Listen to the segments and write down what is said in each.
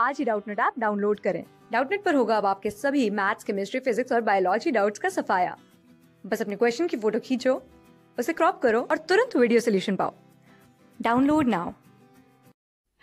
आज ही Doubtnut app download करें डाउटनेट पर होगा अब आपके सभी मैथ्स केमिस्ट्री फिजिक्स और बायोलॉजी डाउट्स का सफाया बस अपने क्वेश्चन की फोटो खींचो उसे क्रॉप करो और तुरंत वीडियो सोल्यूशन पाओ download now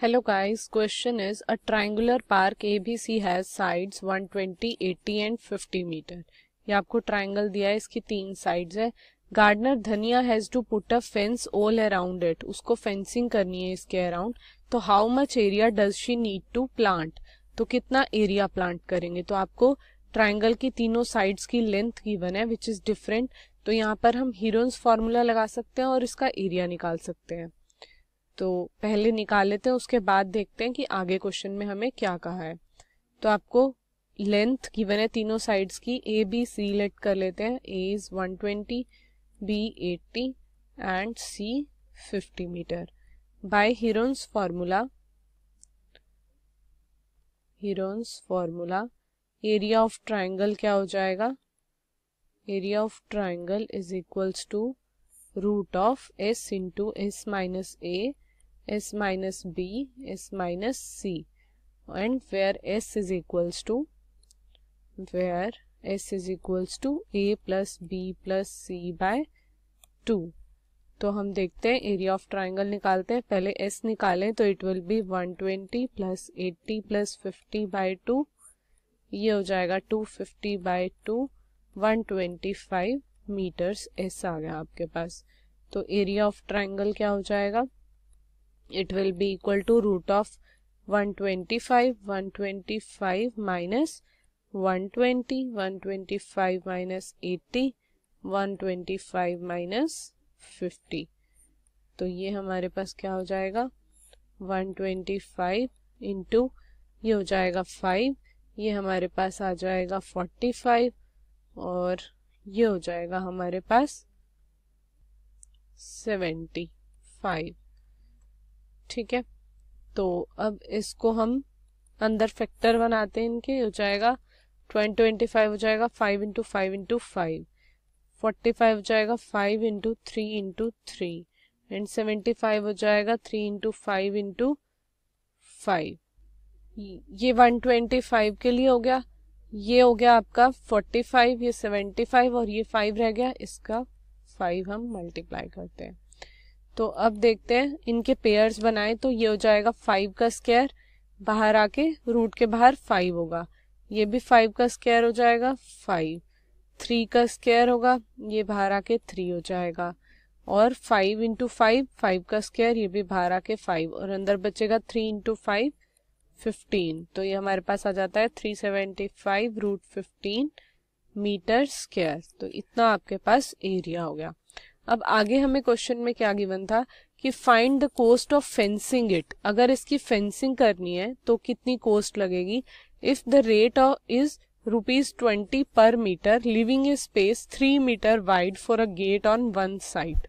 hello guys question is a triangular park A B C has sides 120, 80 and 50 metre ये आपको ट्रायंगल दिया है इसकी तीन साइड्स है gardener Dhania has to put a fence all around it उसको फेंसिंग करनी है इसके अराउंड तो how much area does she need to plant तो कितना एरिया प्लांट करेंगे तो आपको ट्राइंगल की तीनों साइड्स की लेंथ गिवन है विच इज़ डिफरेंट तो यहाँ पर हम हीरोन्स फार्मूला लगा सकते हैं और इसका एरिया निकाल सकते हैं तो पहले निकाल लेते हैं उसके बाद देखते हैं कि आगे क्वेश्चन में हमें क्या कहा है तो आपको लेंथ गिवन है तीनों साइड्स की ए बी सी लेट कर लेते हैं A is one twenty B 80 and C 50 meter. By Heron's formula, Heron's formula, area of triangle kya ho jayega? Area of triangle is equals to root of S into S minus A, S minus B, S minus C and where S is equals to where S is equals to A plus B plus C by two तो हम देखते हैं area of triangle निकालते हैं पहले S निकालें तो it will be 120 plus eighty plus fifty by two ये हो जाएगा 250 बाई टू 125 मीटर्स एस आ गया आपके पास तो एरिया ऑफ ट्राइंगल क्या हो जाएगा it will be equal to root of 125 125 minus 120 125 minus eighty one twenty five minus fifty तो ये हमारे पास क्या हो जाएगा वन ट्वेंटी फाइव इंटू ये हो जाएगा फाइव ये हमारे पास आ जाएगा फोर्टी फाइव और ये हो जाएगा हमारे पास सेवेंटी फाइव ठीक है तो अब इसको हम अंदर फैक्टर बनाते हैं इनके हो जाएगा ट्वेंटी फाइव हो जाएगा five into five into five forty five हो जाएगा five into three into three and seventy five हो जाएगा three into five into five ये वन ट्वेंटी फाइव के लिए हो गया ये हो गया आपका फोर्टी फाइव ये सेवेंटी फाइव और ये फाइव रह गया इसका फाइव हम मल्टीप्लाई करते हैं तो अब देखते हैं इनके पेयर्स बनाए तो ये हो जाएगा फाइव का स्क्वायर बाहर आके रूट के बाहर फाइव होगा ये भी फाइव का स्क्वायर हो जाएगा फाइव थ्री का स्क्वायर होगा ये बाहर आके थ्री हो जाएगा और फाइव इंटू फाइव फाइव का स्क्वायर ये भी बाहर आके फाइव और अंदर बचेगा थ्री इंटू फाइव फिफ्टीन तो ये हमारे पास आ जाता है three seventy five root fifteen metre square तो इतना आपके पास एरिया हो गया अब आगे हमें क्वेश्चन में क्या गिवन था कि find the cost of fencing it अगर इसकी फेंसिंग करनी है तो कितनी कॉस्ट लगेगी if the rate is rupees twenty per metre leaving a space three metre wide for a gate on one side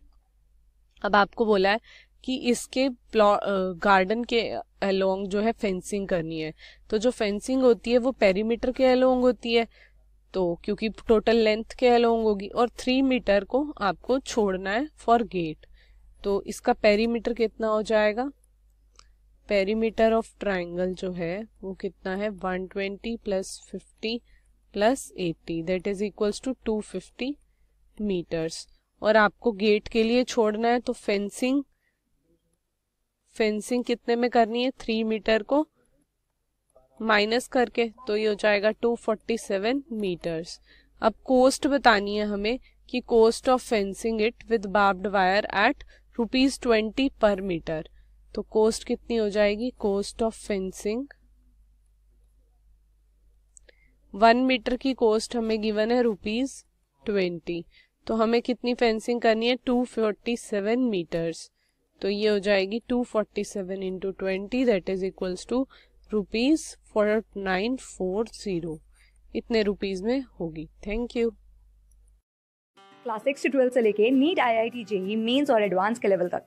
अब आपको बोला है कि इसके गार्डन के अलोंग जो है फेंसिंग करनी है तो जो फेंसिंग होती है वो पेरीमीटर के अलोंग होती है तो क्योंकि टोटल लेंथ के अलोंग होगी और थ्री मीटर को आपको छोड़ना है फॉर गेट तो इसका पेरीमीटर कितना हो जाएगा पेरीमीटर ऑफ ट्राइंगल जो है वो कितना है 120 twenty plus fifty plus eighty that is equals to two metres और आपको गेट के लिए छोड़ना है तो फेंसिंग फेंसिंग कितने में करनी है थ्री मीटर को माइनस करके तो ये हो जाएगा 247 मीटर्स अब कोस्ट बतानी है हमें कि cost of fencing it with barbed wire at rupees twenty per metre तो कोस्ट कितनी हो जाएगी cost of fencing one metre की कोस्ट हमें गिवन है रुपीज ट्वेंटी तो हमें कितनी फेंसिंग करनी है टू फोर्टी सेवन मीटर्स तो ये हो जाएगी two forty seven into twenty that is equals to rupees four nine four zero इतने रुपीज में होगी thank you class six to twelfth से लेके NEET I I T JEE mains और एडवांस के लेवल तक